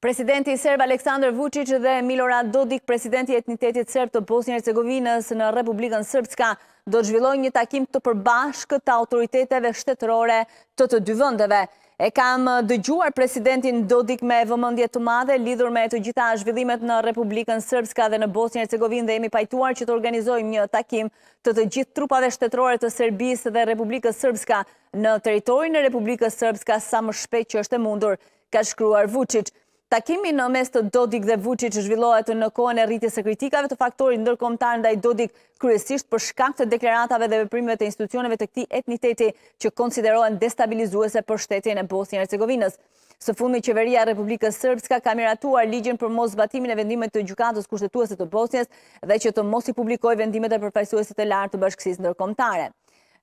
Presidenti Serb Aleksandr Vucic dhe Milorad Dodik, presidenti etnitetit Serb të Bosnjë Hercegovinës në Republikën Sërbska, do të zhvilloj një takim të përbashkë të autoriteteve shtetërore të të dy vëndeve. E kam dëgjuar presidentin Dodik me vëmëndje të madhe, lidhur me të gjitha zhvillimet në Republikën Sërbska dhe në Bosnjë Hercegovinë dhe emi pajtuar që të organizojmë një takim të të gjithë trupave shtetërore të Serbisë dhe Republikës Sërbska në teritorin e Republikës Sërbska sa më shpe që është e mundur, ka shkruar Vucic. Takimi në mes të Dodik dhe Vucic që zhvillohet në kohën e rritjes e kritikave të faktorit ndërkomtar ndaj Dodik kryesisht për shkak të deklaratave dhe veprimeve të institucioneve të këti etniteti që konsiderohen destabilizuese për shtetin e Bosnjë Hercegovinës. Së fundi qeveria Republikës Sërbska ka miratuar ligjen për mos zbatimin e vendimet të gjukatës kushtetuese të Bosnjës dhe që të mos i publikoj vendimet e përfajsuese të lartë të bashkësis ndërkomtare.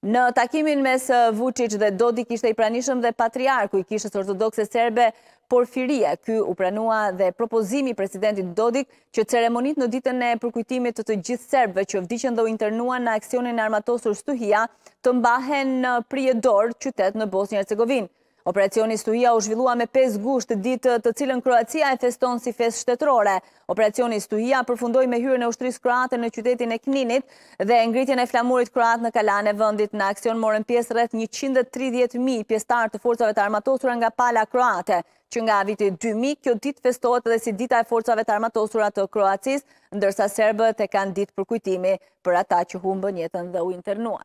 Në takimin mes Vucic dhe Dodik ishte i pranishëm dhe patriarku i kishës ortodoxe serbe Porfiria. Ky u pranua dhe propozimi presidentit Dodik që ceremonit në ditën e përkujtimit të të gjithë serbe që vdicën dhe u internua në aksionin armatosur Stuhia të mbahen në prijedor qytet në bosnjë hercegovin Operacioni Stuja u zhvillua me 5 gusht ditë të cilën Kroacia e feston si fest shtetërore. Operacioni Stuja përfundoi me hyrën e ushtrisë kroate në qytetin e Kninit dhe ngritjen e flamurit kroat në kalane vendit. Në aksion morën pjesë rreth 130.000 pjesëtar të forcave të armatosura nga pala kroate, që nga viti 2000 kjo ditë festohet edhe si dita e forcave të armatosura të Kroacisë, ndërsa serbët e kanë ditë për kujtimi për ata që humbën jetën dhe u internuan.